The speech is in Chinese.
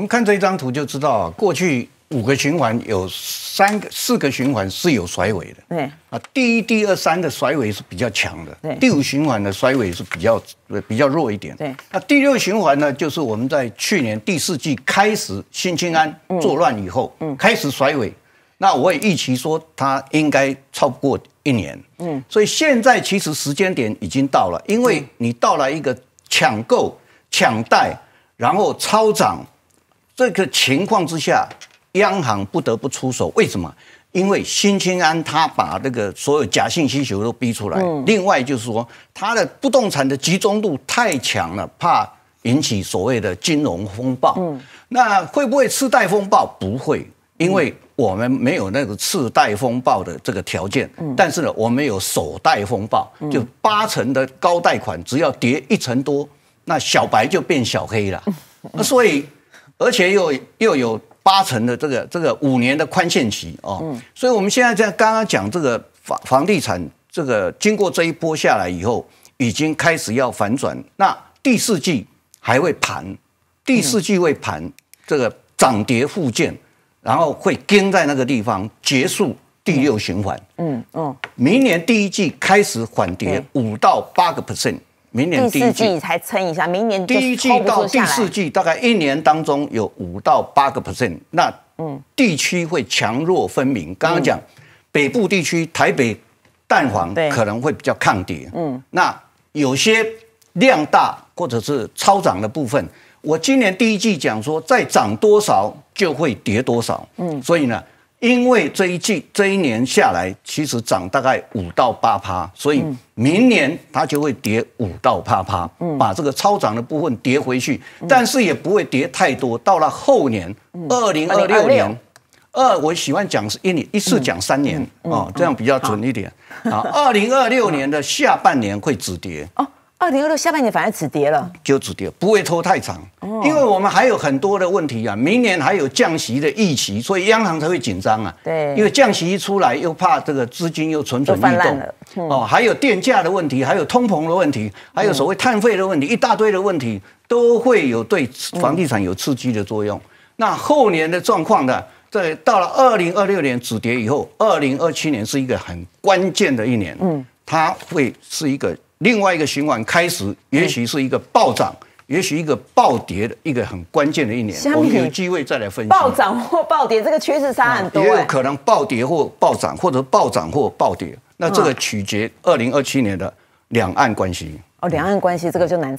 我们看这一张图就知道啊，过去五个循环有三个、四个循环是有甩尾的。对啊，第一、第二、三的甩尾是比较强的，第五循环的甩尾是比较比较弱一点。对，那第六循环呢，就是我们在去年第四季开始，新清安作乱以后，开始甩尾。那我也预期说，它应该超不过一年。嗯，所以现在其实时间点已经到了，因为你到了一个抢购、抢贷，然后超涨。这个情况之下，央行不得不出手。为什么？因为新兴安他把那个所有假性需求都逼出来。嗯。另外就是说，他的不动产的集中度太强了，怕引起所谓的金融风暴。嗯。那会不会次贷风暴？不会，因为我们没有那个次贷风暴的这个条件。嗯。但是呢，我们有首贷风暴，就八成的高贷款只要跌一成多，那小白就变小黑了。那所以。而且又又有八成的这个这个五年的宽限期哦，所以我们现在在刚刚讲这个房房地产这个经过这一波下来以后，已经开始要反转。那第四季还会盘，第四季会盘，这个涨跌互见，然后会跟在那个地方结束第六循环。嗯嗯，明年第一季开始缓跌五到八个 percent。明年第四季才撑一下，明年第一季到第四季大概一年当中有五到八个 percent，那地区会强弱分明。刚刚讲北部地区，台北蛋黄可能会比较抗跌，嗯，那有些量大或者是超涨的部分，我今年第一季讲说再涨多少就会跌多少，嗯，所以呢。因为这一季、这一年下来，其实涨大概五到八趴，所以明年它就会跌五到八趴，把这个超涨的部分跌回去，但是也不会跌太多。到了后年，二零二六年，二我喜欢讲是一年，一次讲三年啊，这样比较准一点。啊，二零二六年的下半年会止跌哦，二零二六下半年反而止跌了，就止跌，不会拖太长。因为我们还有很多的问题啊，明年还有降息的预期，所以央行才会紧张啊。对，因为降息一出来，又怕这个资金又蠢蠢欲动哦，还有电价的问题，还有通膨的问题，还有所谓碳费的问题，一大堆的问题都会有对房地产有刺激的作用。那后年的状况呢？在到了二零二六年止跌以后，二零二七年是一个很关键的一年。嗯，它会是一个另外一个循环开始，也许是一个暴涨。也许一个暴跌的一个很关键的一年，我们有机会再来分析。暴涨或暴跌，这个趋势差很多。也有可能暴跌或暴涨，或者暴涨或暴跌。那这个取决二零二七年的两岸关系。哦，两岸关系这个就难测。